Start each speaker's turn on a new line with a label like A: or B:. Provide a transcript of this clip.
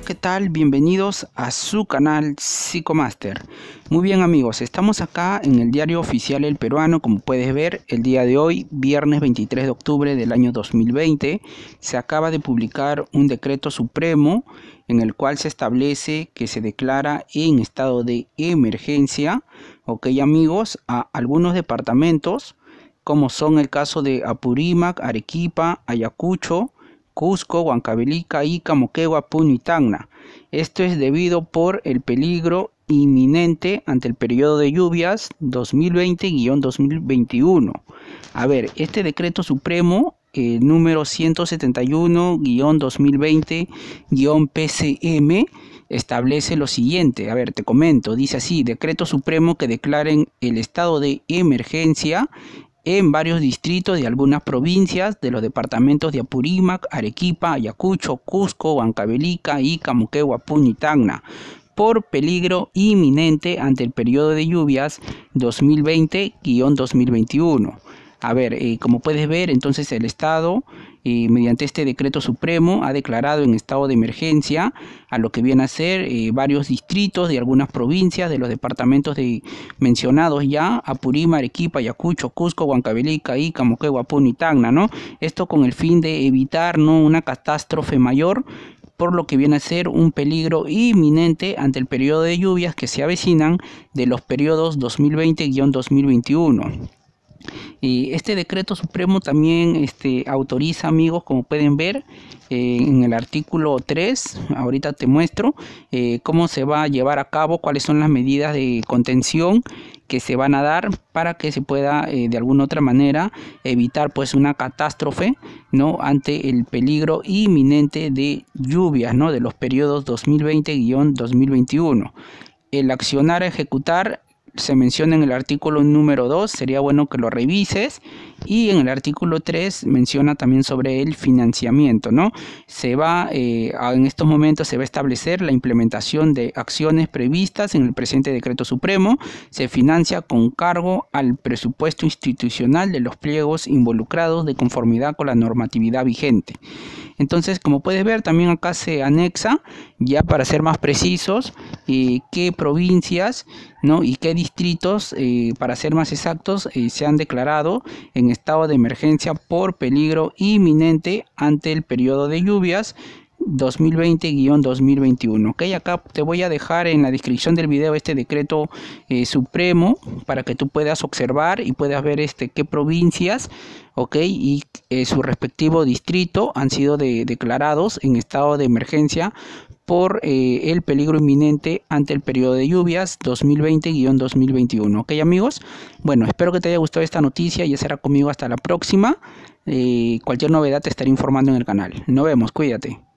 A: ¿qué tal? Bienvenidos a su canal Psicomaster. Muy bien amigos, estamos acá en el diario oficial El Peruano, como puedes ver, el día de hoy, viernes 23 de octubre del año 2020, se acaba de publicar un decreto supremo en el cual se establece que se declara en estado de emergencia, ok amigos, a algunos departamentos, como son el caso de Apurímac, Arequipa, Ayacucho, Cusco, Huancavelica, Ica, Moquegua, Puno y Tacna. Esto es debido por el peligro inminente ante el periodo de lluvias 2020-2021. A ver, este decreto supremo el eh, número 171-2020-PCM establece lo siguiente, a ver, te comento, dice así, decreto supremo que declaren el estado de emergencia en varios distritos de algunas provincias de los departamentos de Apurímac, Arequipa, Ayacucho, Cusco, Huancabelica y Tacna por peligro inminente ante el periodo de lluvias 2020-2021 a ver, eh, como puedes ver, entonces el Estado, eh, mediante este decreto supremo, ha declarado en estado de emergencia a lo que vienen a ser eh, varios distritos de algunas provincias, de los departamentos de, mencionados ya, Apurímac, Arequipa, Ayacucho, Cusco, Huancavelica, Ica, Moquegua, Puno y Tacna, ¿no? Esto con el fin de evitar ¿no? una catástrofe mayor por lo que viene a ser un peligro inminente ante el periodo de lluvias que se avecinan de los periodos 2020-2021 este decreto supremo también este, autoriza, amigos, como pueden ver, eh, en el artículo 3, ahorita te muestro eh, cómo se va a llevar a cabo, cuáles son las medidas de contención que se van a dar para que se pueda eh, de alguna otra manera evitar pues una catástrofe no ante el peligro inminente de lluvias no de los periodos 2020-2021 el accionar a ejecutar se menciona en el artículo número 2, sería bueno que lo revises. Y en el artículo 3 menciona también sobre el financiamiento, ¿no? Se va, eh, en estos momentos se va a establecer la implementación de acciones previstas en el presente decreto supremo. Se financia con cargo al presupuesto institucional de los pliegos involucrados de conformidad con la normatividad vigente. Entonces, como puedes ver, también acá se anexa, ya para ser más precisos, eh, qué provincias, ¿no? Y qué distritos, eh, para ser más exactos, eh, se han declarado en estado de emergencia por peligro inminente ante el periodo de lluvias 2020-2021. Ok, acá te voy a dejar en la descripción del video este decreto eh, supremo para que tú puedas observar y puedas ver este qué provincias, y su respectivo distrito han sido declarados en estado de emergencia por eh, el peligro inminente ante el periodo de lluvias 2020-2021. Ok amigos, bueno, espero que te haya gustado esta noticia y será conmigo hasta la próxima. Eh, cualquier novedad te estaré informando en el canal. Nos vemos, cuídate.